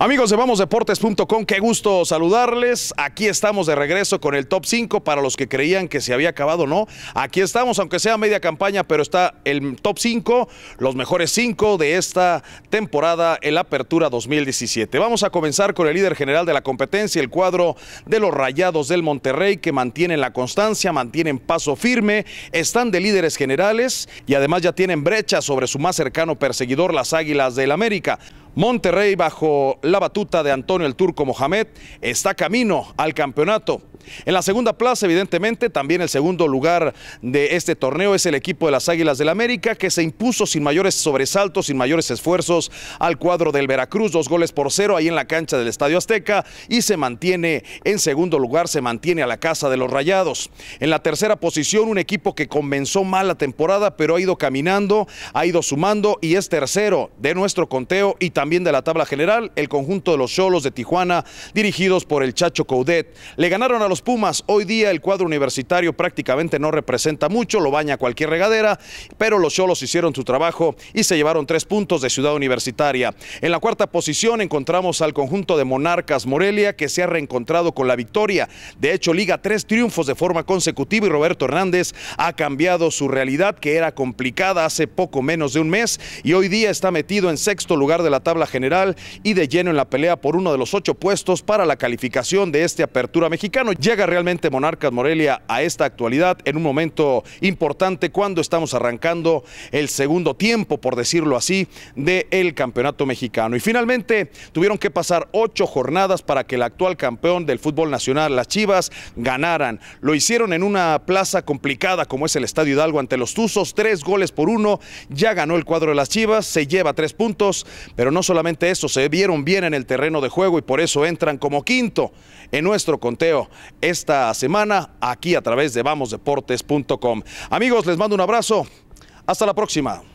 Amigos de VamosDeportes.com, qué gusto saludarles. Aquí estamos de regreso con el top 5 para los que creían que se había acabado, ¿no? Aquí estamos, aunque sea media campaña, pero está el top 5, los mejores 5 de esta temporada, el Apertura 2017. Vamos a comenzar con el líder general de la competencia, el cuadro de los Rayados del Monterrey, que mantienen la constancia, mantienen paso firme, están de líderes generales y además ya tienen brecha sobre su más cercano perseguidor, las Águilas del América. Monterrey, bajo la batuta de Antonio el Turco Mohamed, está camino al campeonato. En la segunda plaza, evidentemente, también el segundo lugar de este torneo es el equipo de las Águilas del América, que se impuso sin mayores sobresaltos, sin mayores esfuerzos al cuadro del Veracruz, dos goles por cero ahí en la cancha del Estadio Azteca y se mantiene en segundo lugar, se mantiene a la casa de los Rayados. En la tercera posición, un equipo que comenzó mal la temporada, pero ha ido caminando, ha ido sumando y es tercero de nuestro conteo y también de la tabla general, el conjunto de los Cholos de Tijuana, dirigidos por el Chacho Coudet. Le ganaron a los Pumas, hoy día el cuadro universitario prácticamente no representa mucho, lo baña cualquier regadera, pero los Cholos hicieron su trabajo y se llevaron tres puntos de Ciudad Universitaria. En la cuarta posición encontramos al conjunto de Monarcas Morelia que se ha reencontrado con la victoria. De hecho, liga tres triunfos de forma consecutiva y Roberto Hernández ha cambiado su realidad que era complicada hace poco menos de un mes y hoy día está metido en sexto lugar de la tabla general y de lleno en la pelea por uno de los ocho puestos para la calificación de este apertura mexicano. Llega realmente Monarcas Morelia a esta actualidad en un momento importante cuando estamos arrancando el segundo tiempo, por decirlo así, del campeonato mexicano. Y finalmente tuvieron que pasar ocho jornadas para que el actual campeón del fútbol nacional, las Chivas, ganaran. Lo hicieron en una plaza complicada como es el Estadio Hidalgo ante los Tuzos, tres goles por uno. Ya ganó el cuadro de las Chivas, se lleva tres puntos, pero no solamente eso, se vieron bien en el terreno de juego y por eso entran como quinto en nuestro conteo esta semana aquí a través de vamosdeportes.com. Amigos, les mando un abrazo. Hasta la próxima.